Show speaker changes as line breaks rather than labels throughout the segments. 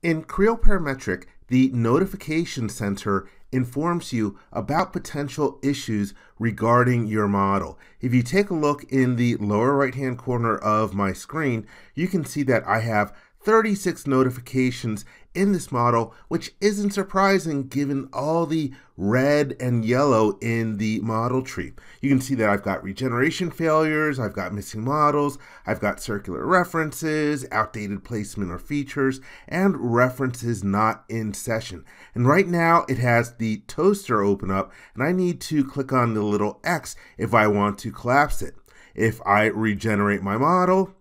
In Creo Parametric, the notification center informs you about potential issues regarding your model. If you take a look in the lower right hand corner of my screen, you can see that I have 36 notifications in this model, which isn't surprising given all the red and yellow in the model tree. You can see that I've got regeneration failures, I've got missing models, I've got circular references, outdated placement or features, and references not in session. And right now it has the toaster open up and I need to click on the little X if I want to collapse it. If I regenerate my model,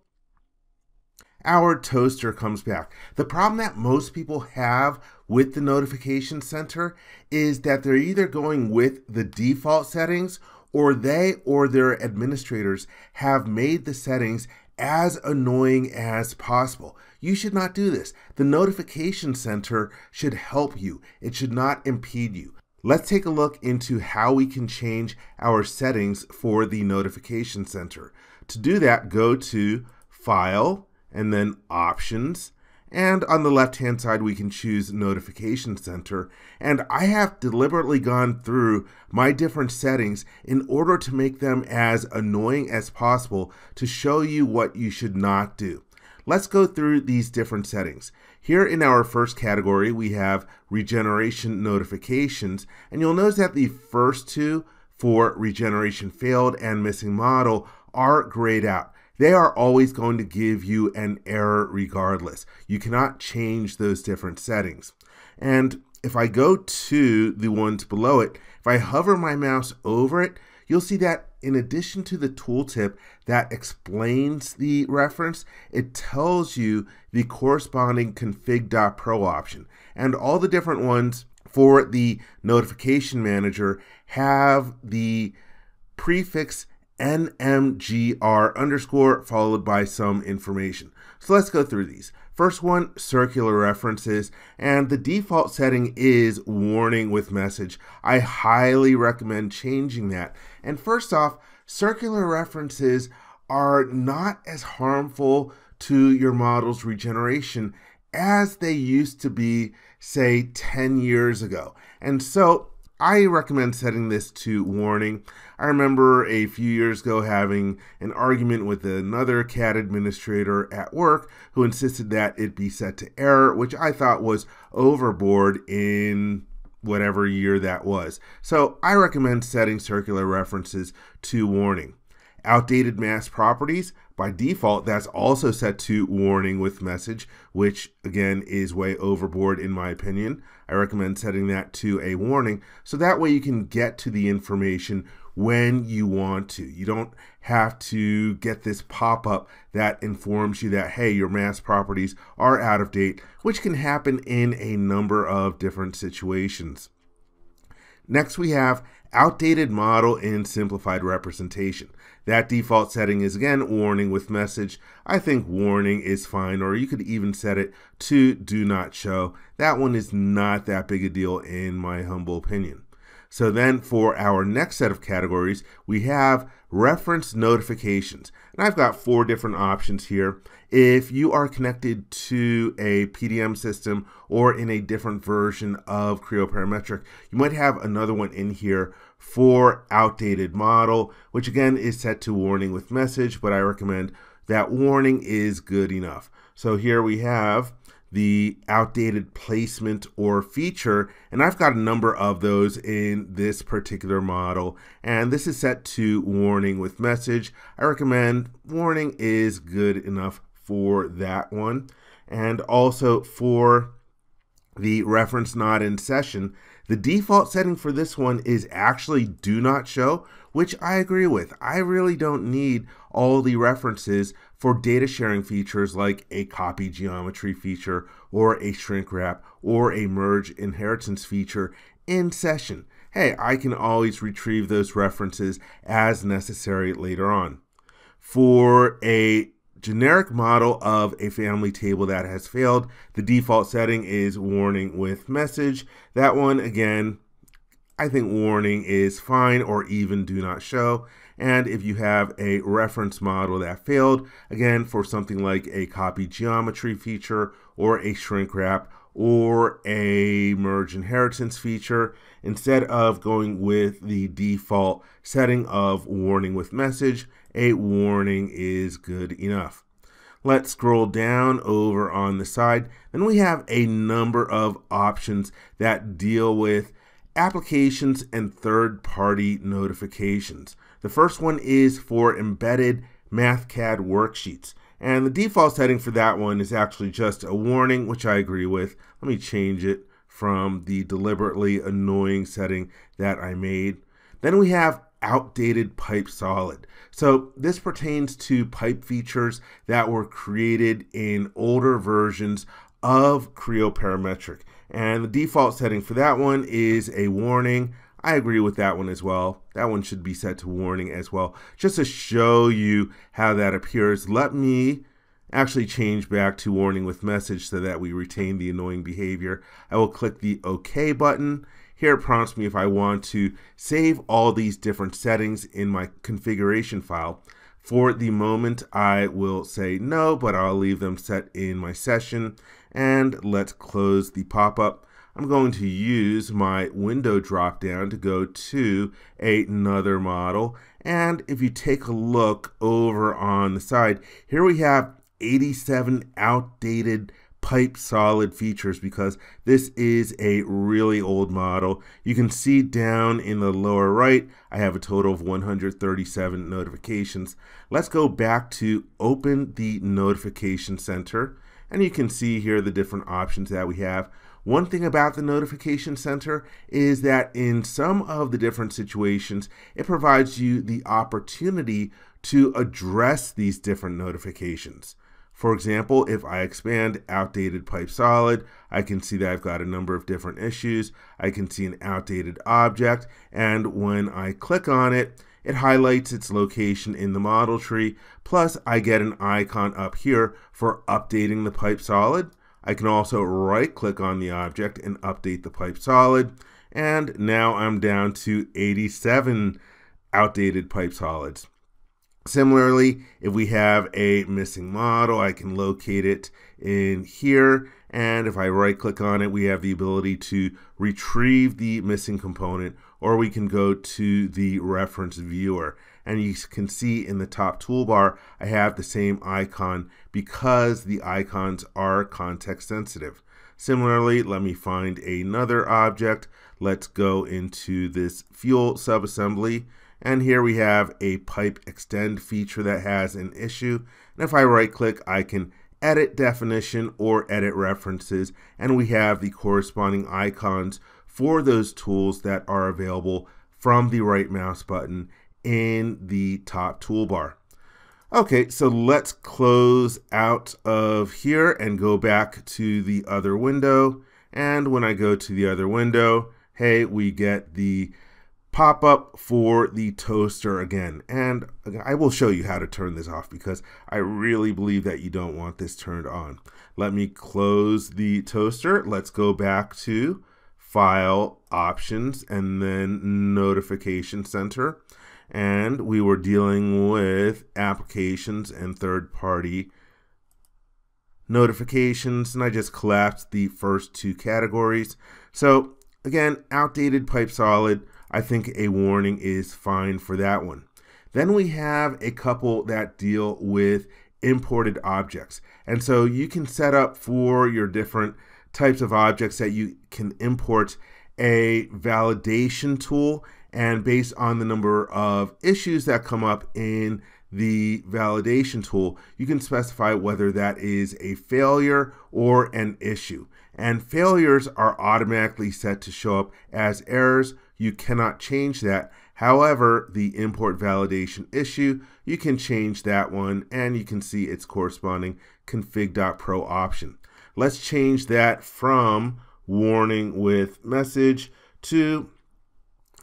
our toaster comes back. The problem that most people have with the notification center is that they're either going with the default settings or they or their administrators have made the settings as annoying as possible. You should not do this. The notification center should help you. It should not impede you. Let's take a look into how we can change our settings for the notification center. To do that, go to File, and then options. And on the left hand side, we can choose notification center. And I have deliberately gone through my different settings in order to make them as annoying as possible to show you what you should not do. Let's go through these different settings. Here in our first category, we have regeneration notifications. And you'll notice that the first two for regeneration failed and missing model are grayed out. They are always going to give you an error regardless. You cannot change those different settings. And if I go to the ones below it, if I hover my mouse over it, you'll see that in addition to the tooltip that explains the reference, it tells you the corresponding config.pro option. And all the different ones for the notification manager have the prefix NMGR underscore followed by some information. So let's go through these. First one, circular references, and the default setting is warning with message. I highly recommend changing that. And first off, circular references are not as harmful to your model's regeneration as they used to be, say, 10 years ago. And so I recommend setting this to warning. I remember a few years ago having an argument with another CAD administrator at work who insisted that it be set to error, which I thought was overboard in whatever year that was. So I recommend setting circular references to warning outdated mass properties, by default, that's also set to warning with message, which again is way overboard in my opinion. I recommend setting that to a warning so that way you can get to the information when you want to. You don't have to get this pop up that informs you that, hey, your mass properties are out of date, which can happen in a number of different situations. Next, we have outdated model in simplified representation. That default setting is again warning with message. I think warning is fine, or you could even set it to do not show. That one is not that big a deal in my humble opinion. So then for our next set of categories, we have reference notifications. And I've got four different options here. If you are connected to a PDM system or in a different version of Creo Parametric, you might have another one in here for outdated model, which again is set to warning with message, but I recommend that warning is good enough. So here we have the outdated placement or feature, and I've got a number of those in this particular model, and this is set to warning with message. I recommend warning is good enough for that one. And also for the reference not in session, the default setting for this one is actually do not show, which I agree with. I really don't need all the references for data sharing features like a copy geometry feature or a shrink wrap or a merge inheritance feature in session. Hey, I can always retrieve those references as necessary later on. For a generic model of a family table that has failed. The default setting is warning with message. That one, again, I think warning is fine or even do not show. And if you have a reference model that failed, again, for something like a copy geometry feature or a shrink wrap or a merge inheritance feature, instead of going with the default setting of warning with message, a warning is good enough. Let's scroll down over on the side and we have a number of options that deal with applications and third-party notifications. The first one is for embedded MathCAD worksheets. And the default setting for that one is actually just a warning, which I agree with. Let me change it from the deliberately annoying setting that I made. Then we have outdated pipe solid. So this pertains to pipe features that were created in older versions of Creo Parametric. And the default setting for that one is a warning. I agree with that one as well. That one should be set to warning as well. Just to show you how that appears, let me actually change back to warning with message so that we retain the annoying behavior. I will click the OK button here it prompts me if I want to save all these different settings in my configuration file. For the moment, I will say no, but I'll leave them set in my session. And let's close the pop-up. I'm going to use my window dropdown to go to another model. And if you take a look over on the side, here we have 87 outdated pipe solid features because this is a really old model. You can see down in the lower right, I have a total of 137 notifications. Let's go back to open the notification center and you can see here the different options that we have. One thing about the notification center is that in some of the different situations, it provides you the opportunity to address these different notifications. For example, if I expand outdated pipe solid, I can see that I've got a number of different issues. I can see an outdated object, and when I click on it, it highlights its location in the model tree. Plus, I get an icon up here for updating the pipe solid. I can also right click on the object and update the pipe solid. And now I'm down to 87 outdated pipe solids. Similarly, if we have a missing model, I can locate it in here. And if I right click on it, we have the ability to retrieve the missing component or we can go to the reference viewer. And you can see in the top toolbar, I have the same icon because the icons are context sensitive. Similarly, let me find another object. Let's go into this fuel subassembly and here we have a pipe extend feature that has an issue. And if I right click, I can edit definition or edit references. And we have the corresponding icons for those tools that are available from the right mouse button in the top toolbar. Okay, so let's close out of here and go back to the other window. And when I go to the other window, hey, we get the pop up for the toaster again. And I will show you how to turn this off because I really believe that you don't want this turned on. Let me close the toaster. Let's go back to file options and then notification center. And we were dealing with applications and third party notifications. And I just collapsed the first two categories. So Again, outdated pipe solid. I think a warning is fine for that one. Then we have a couple that deal with imported objects. And so you can set up for your different types of objects that you can import a validation tool and based on the number of issues that come up in the validation tool, you can specify whether that is a failure or an issue and failures are automatically set to show up as errors. You cannot change that. However, the import validation issue, you can change that one and you can see its corresponding config.pro option. Let's change that from warning with message to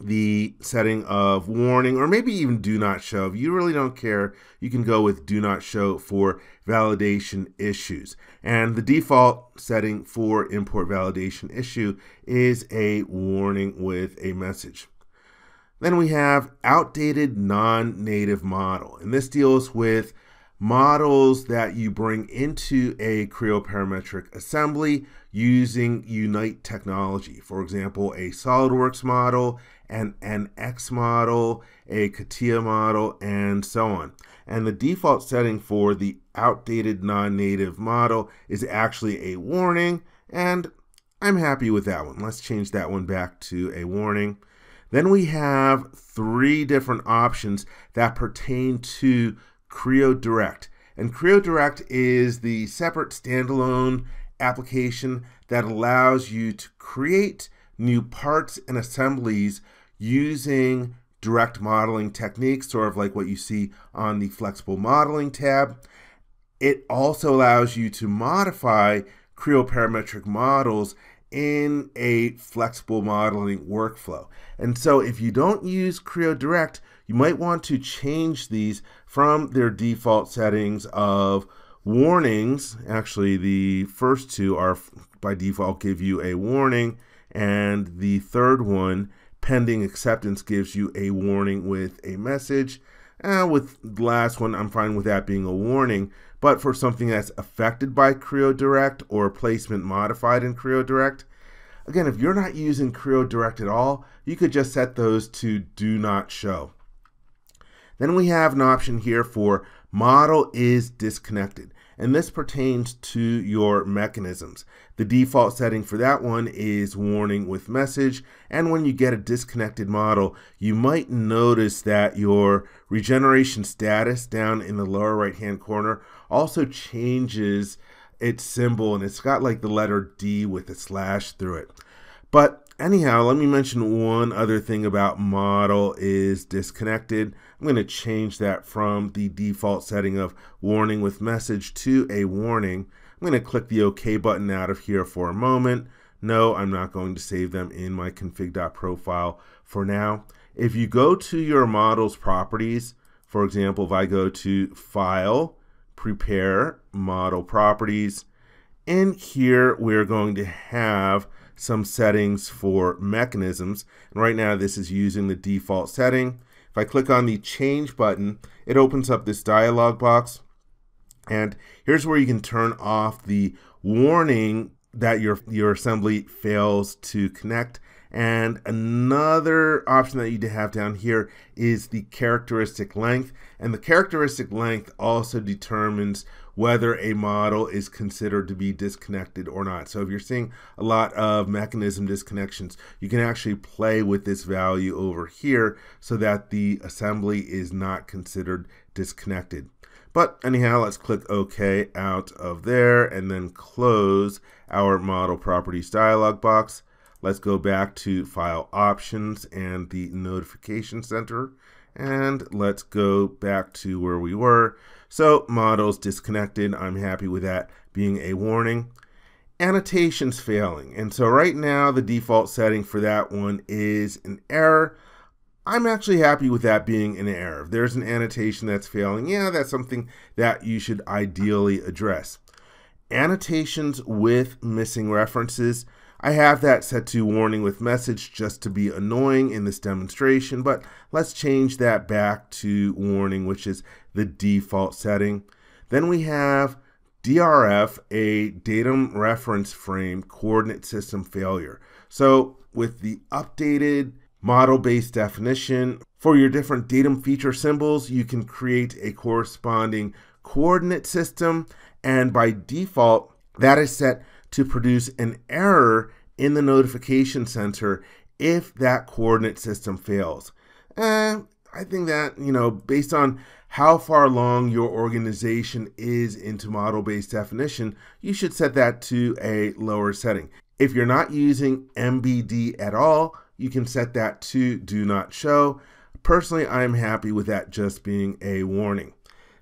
the setting of warning or maybe even do not show. If you really don't care, you can go with do not show for validation issues. And the default setting for import validation issue is a warning with a message. Then we have outdated non-native model, and this deals with models that you bring into a Creo parametric assembly using Unite technology. For example, a SOLIDWORKS model, an NX model, a CATIA model, and so on. And the default setting for the outdated non-native model is actually a warning, and I'm happy with that one. Let's change that one back to a warning. Then we have three different options that pertain to Creo Direct. And Creo Direct is the separate standalone application that allows you to create new parts and assemblies using direct modeling techniques, sort of like what you see on the flexible modeling tab. It also allows you to modify Creo parametric models in a flexible modeling workflow. And so if you don't use Creo Direct, you might want to change these from their default settings of warnings. Actually, the first two are by default give you a warning, and the third one, pending acceptance, gives you a warning with a message. And with the last one, I'm fine with that being a warning. But for something that's affected by Creo Direct or placement modified in Creo Direct, again, if you're not using Creo Direct at all, you could just set those to do not show. Then we have an option here for model is disconnected. And this pertains to your mechanisms. The default setting for that one is warning with message. And when you get a disconnected model, you might notice that your regeneration status down in the lower right hand corner also changes its symbol and it's got like the letter D with a slash through it. But anyhow, let me mention one other thing about model is disconnected. I'm going to change that from the default setting of warning with message to a warning. I'm going to click the OK button out of here for a moment. No, I'm not going to save them in my config.profile for now. If you go to your model's properties, for example, if I go to File, Prepare, Model Properties, in here we're going to have some settings for mechanisms. And right now this is using the default setting. If I click on the change button, it opens up this dialog box. And here's where you can turn off the warning that your, your assembly fails to connect. And another option that you have down here is the characteristic length. And the characteristic length also determines whether a model is considered to be disconnected or not. So if you're seeing a lot of mechanism disconnections, you can actually play with this value over here so that the assembly is not considered disconnected. But anyhow, let's click OK out of there and then close our model properties dialog box. Let's go back to file options and the notification center and let's go back to where we were. So models disconnected, I'm happy with that being a warning. Annotations failing, and so right now the default setting for that one is an error. I'm actually happy with that being an error. If there's an annotation that's failing, yeah, that's something that you should ideally address. Annotations with missing references, I have that set to warning with message just to be annoying in this demonstration, but let's change that back to warning, which is the default setting. Then we have DRF, a datum reference frame coordinate system failure. So with the updated model-based definition for your different datum feature symbols, you can create a corresponding coordinate system. And by default, that is set to produce an error in the notification center if that coordinate system fails. Eh, I think that, you know, based on how far along your organization is into model based definition, you should set that to a lower setting. If you're not using MBD at all, you can set that to do not show. Personally, I'm happy with that just being a warning.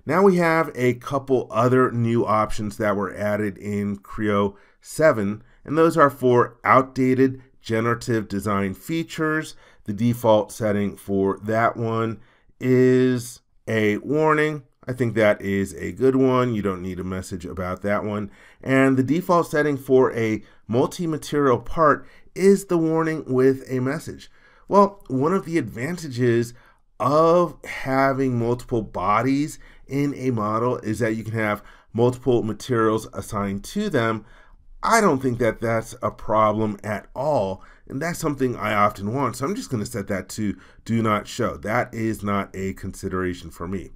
Now we have a couple other new options that were added in Creo 7, and those are for outdated generative design features. The default setting for that one is a warning. I think that is a good one. You don't need a message about that one. And the default setting for a multi-material part is the warning with a message. Well, one of the advantages of having multiple bodies in a model is that you can have multiple materials assigned to them I don't think that that's a problem at all. And that's something I often want. So I'm just going to set that to do not show. That is not a consideration for me.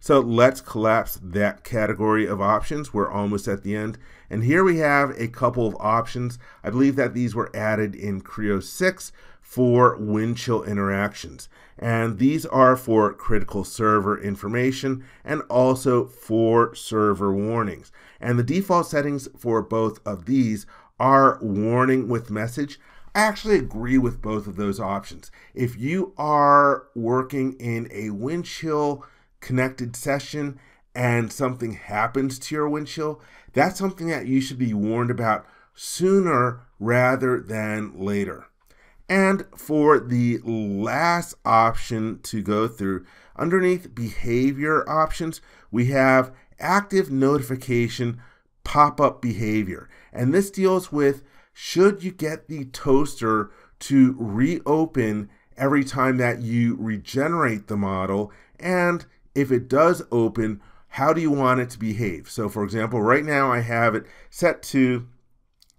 So let's collapse that category of options. We're almost at the end. And here we have a couple of options. I believe that these were added in Creo 6 for wind chill interactions. And these are for critical server information and also for server warnings. And the default settings for both of these are warning with message. I actually agree with both of those options. If you are working in a wind chill connected session and something happens to your wind chill, that's something that you should be warned about sooner rather than later. And for the last option to go through, underneath behavior options, we have active notification pop-up behavior. And this deals with should you get the toaster to reopen every time that you regenerate the model, and if it does open, how do you want it to behave? So for example, right now I have it set to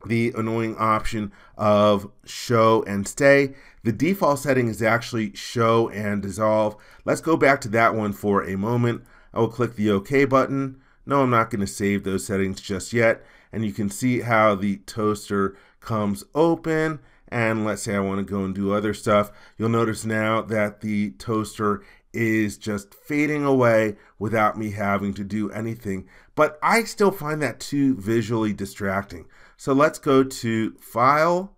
the annoying option of show and stay. The default setting is actually show and dissolve. Let's go back to that one for a moment. I will click the OK button. No, I'm not going to save those settings just yet. And you can see how the toaster comes open. And let's say I want to go and do other stuff. You'll notice now that the toaster is just fading away without me having to do anything. But I still find that too visually distracting. So let's go to File,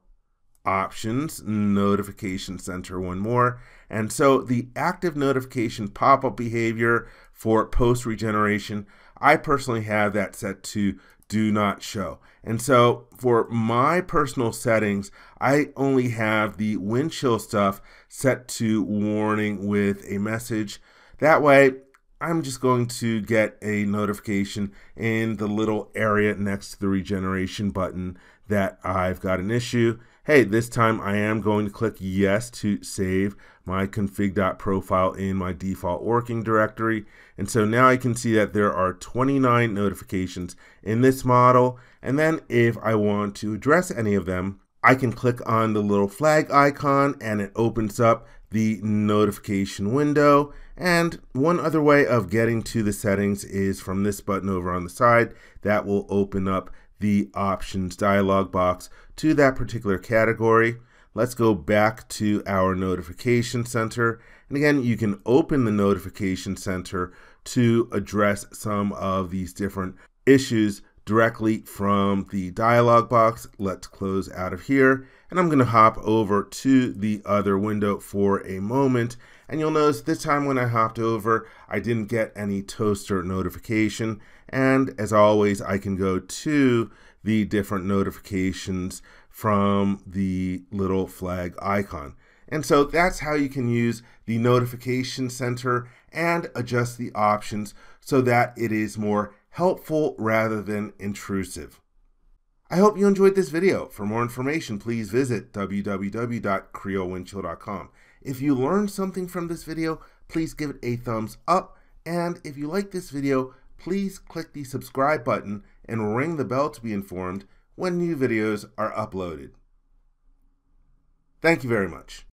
Options, Notification Center one more. And so the active notification pop-up behavior for post regeneration, I personally have that set to do not show. And so for my personal settings, I only have the wind chill stuff set to warning with a message. That way, I'm just going to get a notification in the little area next to the regeneration button that I've got an issue. Hey, this time I am going to click yes to save my config.profile in my default working directory. And so now I can see that there are 29 notifications in this model and then if I want to address any of them, I can click on the little flag icon and it opens up the notification window. And one other way of getting to the settings is from this button over on the side that will open up the options dialog box to that particular category. Let's go back to our notification center. And again, you can open the notification center to address some of these different issues directly from the dialog box. Let's close out of here. And I'm going to hop over to the other window for a moment. And you'll notice this time when I hopped over, I didn't get any toaster notification. And as always, I can go to the different notifications from the little flag icon. And so that's how you can use the notification center and adjust the options so that it is more helpful rather than intrusive. I hope you enjoyed this video. For more information, please visit www.creowindchill.com. If you learned something from this video, please give it a thumbs up. And if you like this video, please click the subscribe button and ring the bell to be informed when new videos are uploaded. Thank you very much.